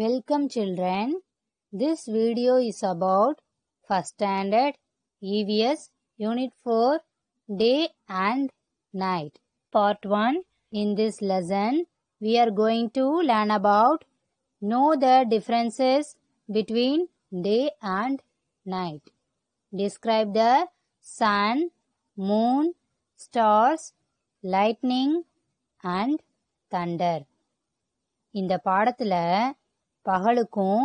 Welcome children. This video is about first standard EVS unit 4 day and night part 1. In this lesson we are going to learn about know the differences between day and night. Describe the sun, moon, stars, lightning and thunder. In the part பாடத்தில் பகலுக்கும்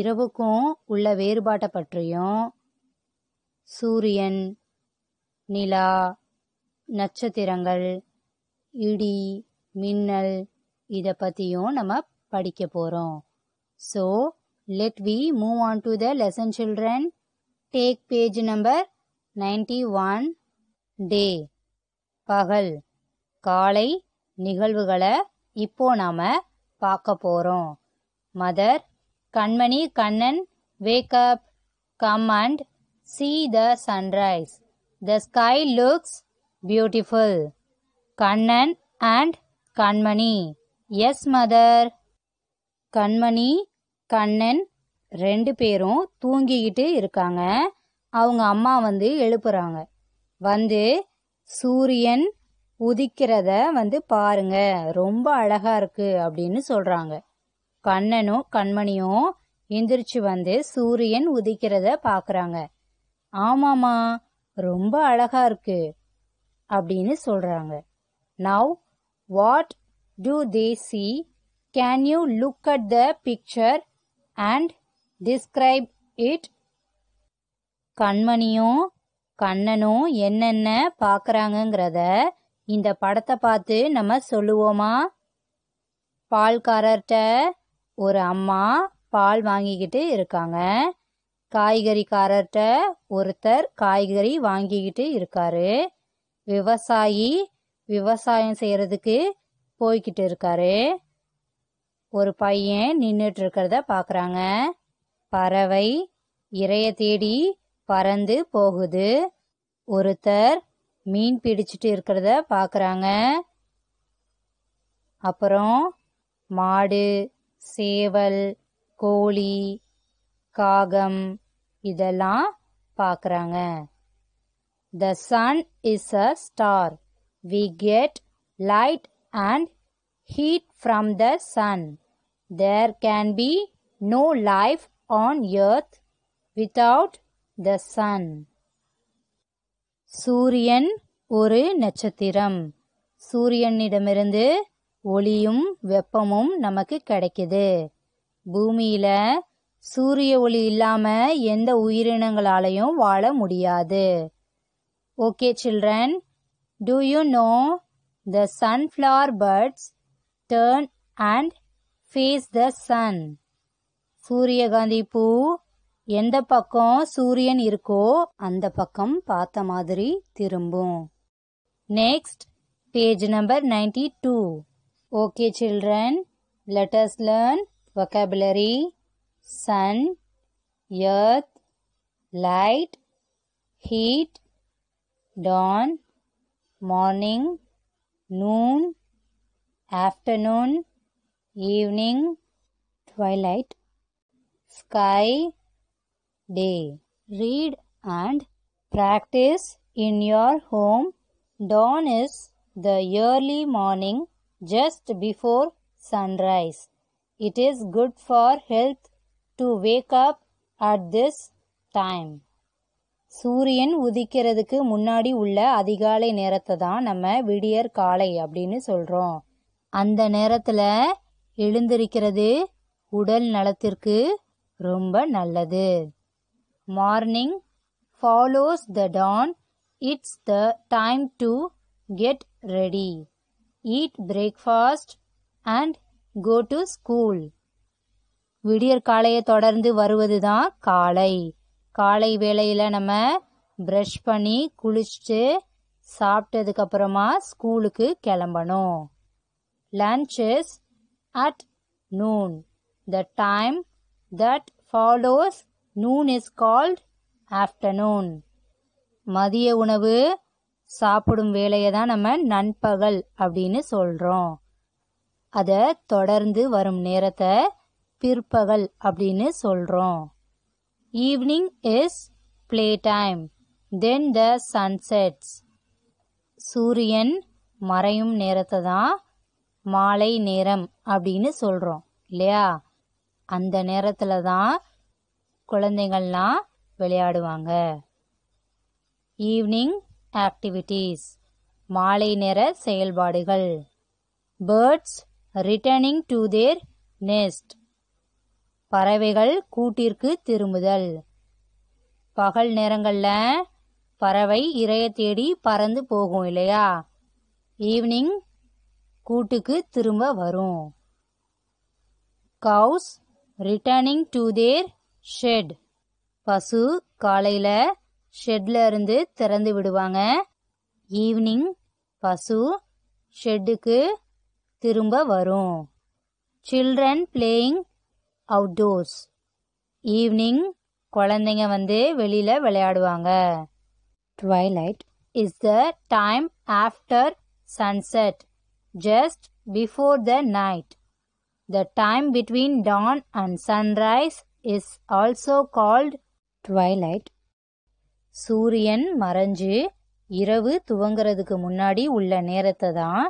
இரவுக்கும் உள்ள வேறுபாட்டை பற்றியும் சூரியன் நிலா நட்சத்திரங்கள் இடி மின்னல் இதை பற்றியும் நம்ம படிக்க போகிறோம் so let we move on to the lesson children take page number ninety one day பகல் காலை நிகழ்வுகளை இப்போ நாம் பார்க்க போகிறோம் Mother, Kanmani Kannan, wake up. Come and see the sunrise. The sky looks beautiful. Kannan and Kanmani. Yes, mother. கண்மணி கண்ணன் ரெண்டு பேரும் தூங்கிக்கிட்டு இருக்காங்க அவங்க அம்மா வந்து எழுப்புறாங்க வந்து சூரியன் உதிக்கிறத வந்து பாருங்க ரொம்ப அழகா இருக்கு அப்படின்னு சொல்றாங்க கண்ணனும் கண்மணியும் எந்திரிச்சு வந்து சூரியன் உதிக்கிறத பாக்குறாங்க ஆமாமா ரொம்ப அழகா இருக்கு அப்படின்னு சொல்றாங்க now what do they see can you look at the picture and describe it கண்மணியும் கண்ணனும் என்னென்ன பார்க்குறாங்கங்கிறத இந்த படத்தை பார்த்து நம்ம சொல்லுவோமா பால்காரர்கிட்ட ஒரு அம்மா பால் வாங்கிக்கிட்டு இருக்காங்க காய்கறிக்காரர்கிட்ட ஒருத்தர் காய்கறி வாங்கிக்கிட்டு இருக்காரு விவசாயி விவசாயம் செய்யறதுக்கு போய்கிட்டு இருக்காரு ஒரு பையன் நின்றுட்டு இருக்கிறத பார்க்குறாங்க பறவை இறைய தேடி பறந்து போகுது ஒருத்தர் மீன் பிடிச்சிட்டு இருக்கிறத பார்க்குறாங்க அப்புறம் மாடு சேவல் கோழி காகம் இதெல்லாம் பார்க்குறாங்க the sun is a star we get light and heat from the sun there can be no life on earth without the sun சூரியன் ஒரு நட்சத்திரம் சூரியனிடமிருந்து ஒளியும் வெப்பமும் நமக்கு கிடைக்குது பூமியில் சூரிய ஒளி இல்லாமல் எந்த உயிரினங்களாலையும் வாழ முடியாது okay children do you know the sunflower birds turn and face the sun சூரியகாந்தி பூ எந்த பக்கம் சூரியன் இருக்கோ அந்த பக்கம் பார்த்த மாதிரி திரும்பும் next page number ninety two Okay children, let us learn vocabulary sun, earth, light, heat, dawn, morning, noon, afternoon, evening, twilight, sky, day. Read and practice in your home. Dawn is the early morning just before sunrise. It is good for health to wake up at this time. சூரியன் உதிக்கிறதுக்கு முன்னாடி உள்ள அதிகாலை நேரத்தை தான் நம்ம விடியற் காலை அப்படின்னு சொல்கிறோம் அந்த நேரத்தில் எழுந்திருக்கிறது உடல் நலத்திற்கு ரொம்ப நல்லது morning follows the dawn it's the time to get ready eat breakfast and go to school. விடியற்காலையை தொடர்ந்து வருவது தான் காலை காலை வேளையில் நம்ம ப்ரஷ் பண்ணி குளிச்சுட்டு சாப்பிட்டதுக்கப்புறமா ஸ்கூலுக்கு கிளம்பணும் lunch is at noon the time that follows noon is called afternoon மதிய உணவு சாப்பிடும் வேலையை தான் நம்ம நண்பகல் அப்படின்னு சொல்கிறோம் அதை தொடர்ந்து வரும் நேரத்தை பிற்பகல் அப்படின்னு சொல்கிறோம் evening is play time then the sun sets சூரியன் மறையும் நேரத்தை தான் மாலை நேரம் அப்படின்னு சொல்கிறோம் இல்லையா அந்த நேரத்தில் தான் குழந்தைங்கள்லாம் விளையாடுவாங்க ஈவினிங் ஆக்டிவிட்டீஸ் மாலை நேர செயல்பாடுகள் birds returning to their nest பறவைகள் கூட்டிற்கு திரும்புதல் பகல் நேரங்களில் பறவை இரைய தேடி பறந்து போகும் இல்லையா ஈவினிங் கூட்டுக்கு திரும்ப வரும் cows returning to their shed பசு காலையில் ஷெட்ல இருந்து திறந்து விடுவாங்க ஈவினிங் பசு ஷெட்டுக்கு திரும்ப வரும் சில்ட்ரன் பிளேயிங் அவுட்டோர்ஸ் ஈவினிங் குழந்தைங்க வந்து வெளியில் விளையாடுவாங்க twilight is the time after sunset just before the night the time between dawn and sunrise is also called twilight சூரியன் மறைஞ்சு இரவு துவங்கிறதுக்கு முன்னாடி உள்ள நேரத்தை தான்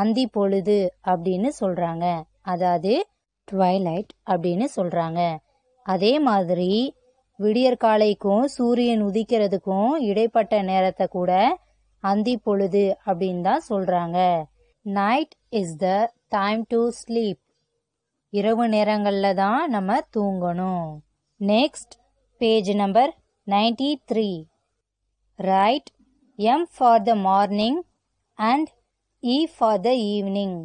அந்தி பொழுது அப்படின்னு சொல்றாங்க அதாவது ட்வைலைட் அப்படின்னு சொல்றாங்க அதே மாதிரி விடியற்காலைக்கும் சூரியன் உதிக்கிறதுக்கும் இடைப்பட்ட நேரத்தை கூட அந்தி பொழுது அப்படின்னு தான் சொல்றாங்க night is the time to sleep இரவு நேரங்களில் தான் நம்ம தூங்கணும் next page number three write M for the morning and E for the evening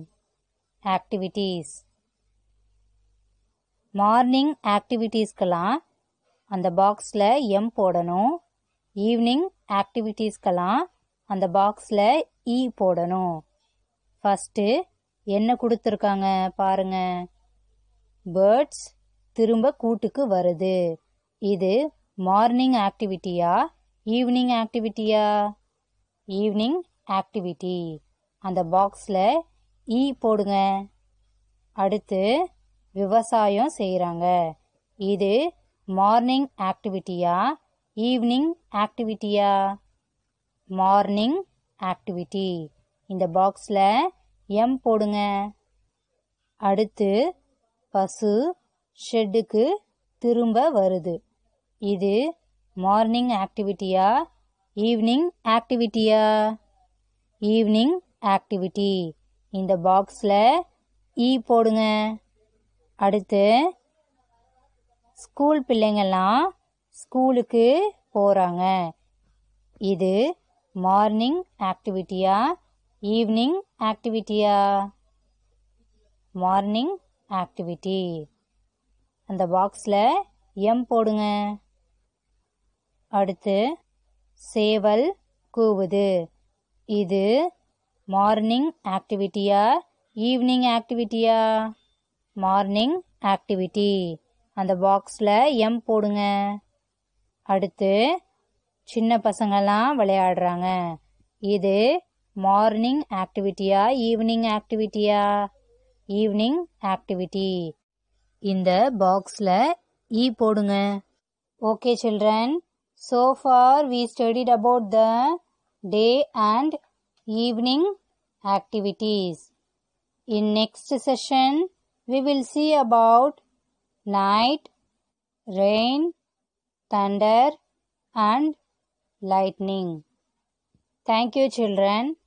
activities morning ஆக்டிவிட்டீஸ்க்கெல்லாம் அந்த பாக்ஸில் எம் போடணும் ஈவினிங் ஆக்டிவிட்டீஸ்க்கெல்லாம் அந்த பாக்ஸில் இ e போடணும் ஃபஸ்ட்டு என்ன கொடுத்துருக்காங்க பாருங்க பேர்ட்ஸ் திரும்ப கூட்டுக்கு வருது இது மார்னிங் ஆக்டிவிட்டியா ஈவினிங் ஆக்டிவிட்டியா ஈவினிங் ஆக்டிவிட்டி அந்த பாக்ஸில் ஈ போடுங்க அடுத்து விவசாயம் செய்கிறாங்க இது மார்னிங் ஆக்டிவிட்டியா ஈவினிங் ஆக்டிவிட்டியா மார்னிங் ஆக்டிவிட்டி இந்த பாக்ஸில் எம் போடுங்க அடுத்து பசு ஷெட்டுக்கு திரும்ப வருது இது மார்னிங் ஆக்டிவிட்டியா ஈவினிங் ஆக்டிவிட்டியா ஈவினிங் ஆக்டிவிட்டி இந்த பாக்ஸில் ஈ e போடுங்க அடுத்து ஸ்கூல் பிள்ளைங்கள்லாம் ஸ்கூலுக்கு போகிறாங்க இது மார்னிங் ஆக்டிவிட்டியா ஈவினிங் ஆக்டிவிட்டியா மார்னிங் ஆக்டிவிட்டி அந்த பாக்ஸில் எம் போடுங்க அடுத்து சேவல் கூவுது இது மார்னிங் ஆக்டிவிட்டியா ஈவினிங் ஆக்டிவிட்டியா மார்னிங் ஆக்டிவிட்டி அந்த பாக்ஸில் எம் போடுங்க அடுத்து சின்ன பசங்கள்லாம் விளையாடுறாங்க இது மார்னிங் ஆக்டிவிட்டியா ஈவினிங் ஆக்டிவிட்டியா ஈவினிங் ஆக்டிவிட்டி இந்த பாக்ஸில் இ e போடுங்க okay children So far we studied about the day and evening activities. In next session we will see about night, rain, thunder and lightning. Thank you children.